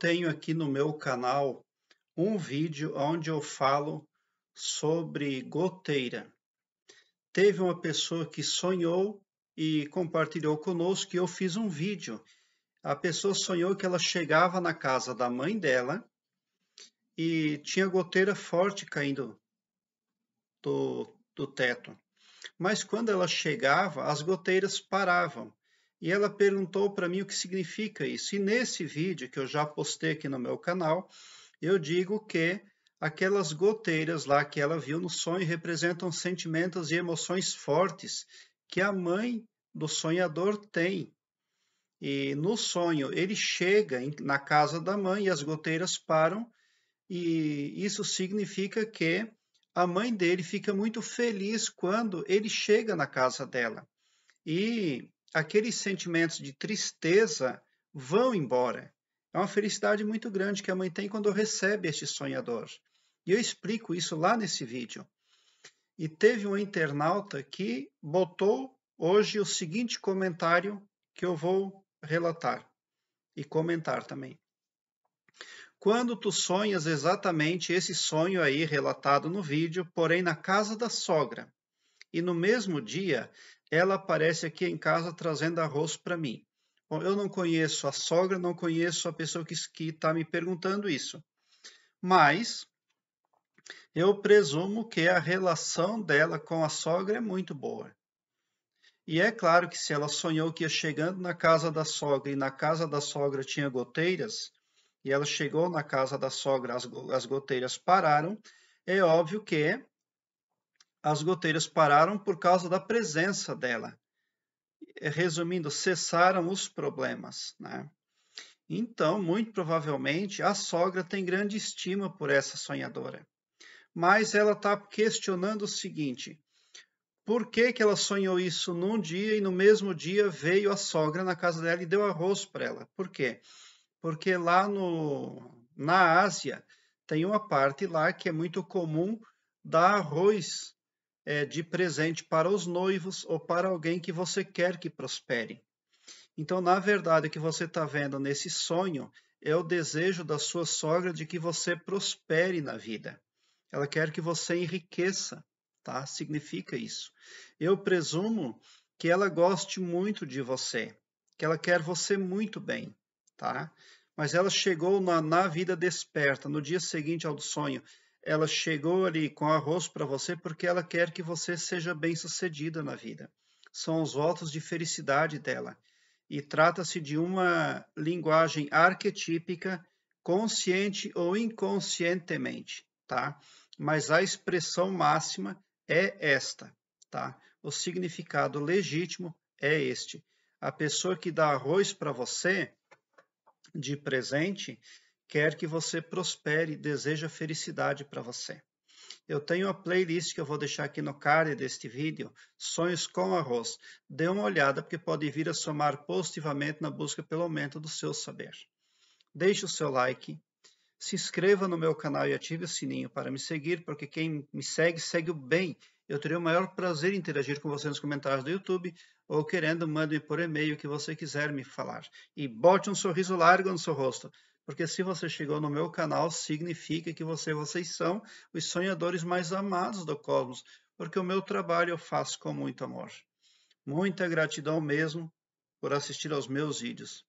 tenho aqui no meu canal um vídeo onde eu falo sobre goteira. Teve uma pessoa que sonhou e compartilhou conosco que eu fiz um vídeo. A pessoa sonhou que ela chegava na casa da mãe dela e tinha goteira forte caindo do, do teto. Mas quando ela chegava, as goteiras paravam e ela perguntou para mim o que significa isso. E nesse vídeo que eu já postei aqui no meu canal, eu digo que aquelas goteiras lá que ela viu no sonho representam sentimentos e emoções fortes que a mãe do sonhador tem. E no sonho ele chega na casa da mãe e as goteiras param, e isso significa que a mãe dele fica muito feliz quando ele chega na casa dela. E aqueles sentimentos de tristeza vão embora. É uma felicidade muito grande que a mãe tem quando recebe este sonhador. E eu explico isso lá nesse vídeo. E teve um internauta que botou hoje o seguinte comentário que eu vou relatar e comentar também. Quando tu sonhas exatamente esse sonho aí relatado no vídeo, porém na casa da sogra, e no mesmo dia ela aparece aqui em casa trazendo arroz para mim. Bom, eu não conheço a sogra, não conheço a pessoa que está me perguntando isso. Mas eu presumo que a relação dela com a sogra é muito boa. E é claro que se ela sonhou que ia chegando na casa da sogra e na casa da sogra tinha goteiras, e ela chegou na casa da sogra, as, as goteiras pararam, é óbvio que as goteiras pararam por causa da presença dela. É, resumindo, cessaram os problemas. Né? Então, muito provavelmente, a sogra tem grande estima por essa sonhadora. Mas ela está questionando o seguinte: por que, que ela sonhou isso num dia e no mesmo dia veio a sogra na casa dela e deu arroz para ela? Por quê? Porque lá no, na Ásia tem uma parte lá que é muito comum dar arroz é, de presente para os noivos ou para alguém que você quer que prospere. Então, na verdade, o que você está vendo nesse sonho é o desejo da sua sogra de que você prospere na vida. Ela quer que você enriqueça, tá? Significa isso. Eu presumo que ela goste muito de você, que ela quer você muito bem, tá? Mas ela chegou na, na vida desperta, no dia seguinte ao sonho, ela chegou ali com arroz para você porque ela quer que você seja bem-sucedida na vida. São os votos de felicidade dela. E trata-se de uma linguagem arquetípica, consciente ou inconscientemente, tá? Mas a expressão máxima é esta, tá? O significado legítimo é este. A pessoa que dá arroz para você de presente, quer que você prospere, deseja felicidade para você. Eu tenho a playlist que eu vou deixar aqui no card deste vídeo, Sonhos com Arroz. Dê uma olhada, porque pode vir a somar positivamente na busca pelo aumento do seu saber. Deixe o seu like, se inscreva no meu canal e ative o sininho para me seguir, porque quem me segue, segue o bem. Eu terei o maior prazer em interagir com você nos comentários do YouTube ou querendo, mande-me por e-mail o que você quiser me falar. E bote um sorriso largo no seu rosto porque se você chegou no meu canal, significa que você, vocês são os sonhadores mais amados do cosmos, porque o meu trabalho eu faço com muito amor. Muita gratidão mesmo por assistir aos meus vídeos.